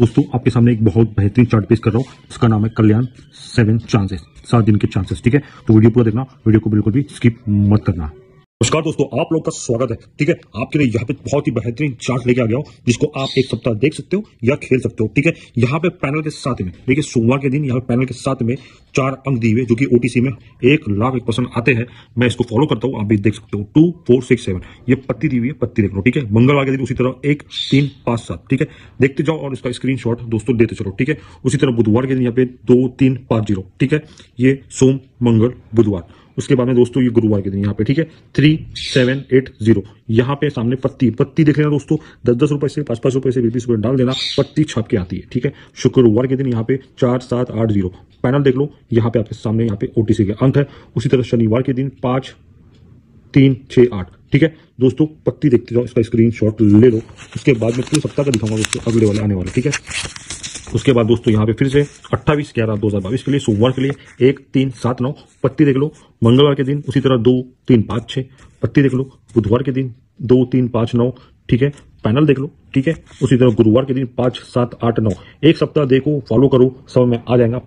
दोस्तों आपके सामने एक बहुत बेहतरीन चार्ट पेश कर रहा हूँ उसका नाम है कल्याण सेवन चांसेस सात दिन के चांसेस ठीक है तो वीडियो पूरा देखना वीडियो को बिल्कुल भी स्किप मत करना नमस्कार दोस्तों आप लोग का स्वागत है ठीक है आपके लिए यहाँ पे बहुत ही बेहतरीन चार्ट लेके आ गया हूँ जिसको आप एक सप्ताह देख सकते हो या खेल सकते हो ठीक है यहाँ पे पैनल के साथ में देखिए सोमवार के दिन यहाँ पे पैनल के साथ में चार अंक दिए हुए जो कि ओटीसी में एक लाख एक परसेंट आते हैं मैं इसको फॉलो करता हूँ आप भी देख सकते हो टू फोर सिक्स सेवन ये पत्ती दी हुई है पत्ती देख लो ठीक है मंगलवार के दिन उसी तरह एक तीन पांच सात ठीक है देखते जाओ और इसका स्क्रीन दोस्तों देते चलो ठीक है उसी तरह बुधवार के दिन यहाँ पे दो तीन पांच जीरो ठीक है ये सोम मंगल बुधवार उसके बाद में दोस्तों ये गुरुवार के दिन यहाँ पे ठीक है थ्री सेवन एट जीरो यहाँ पे सामने पत्ती पत्ती देख लेना दोस्तों दस दस रुपए से पांच पांच रुपए से बीस बीस रुपए डाल देना पत्ती छाप के आती है ठीक है शुक्रवार के दिन यहाँ पे चार सात आठ जीरो पैनल देख लो यहाँ पे आपके सामने यहाँ पे ओटीसी के अंक है उसी तरह शनिवार के दिन पांच तीन छह आठ ठीक है दोस्तों पत्ती देखते जाओ इसका स्क्रीन ले लो उसके बाद में पूरे सप्ताह का दिखाऊंगा दोस्तों अगले वाले आने वाले ठीक है उसके बाद दोस्तों यहाँ पे फिर से अट्ठाईस ग्यारह बाईस के लिए सोमवार के लिए एक तीन सात नौ पत्ती देख लो मंगलवार के दिन उसी तरह दो तीन पाँच छः पत्ती देख लो बुधवार के दिन दो तीन पाँच नौ ठीक है पैनल देख लो ठीक है उसी तरह गुरुवार के दिन पाँच सात आठ नौ एक सप्ताह देखो फॉलो करो सब में आ जाएगा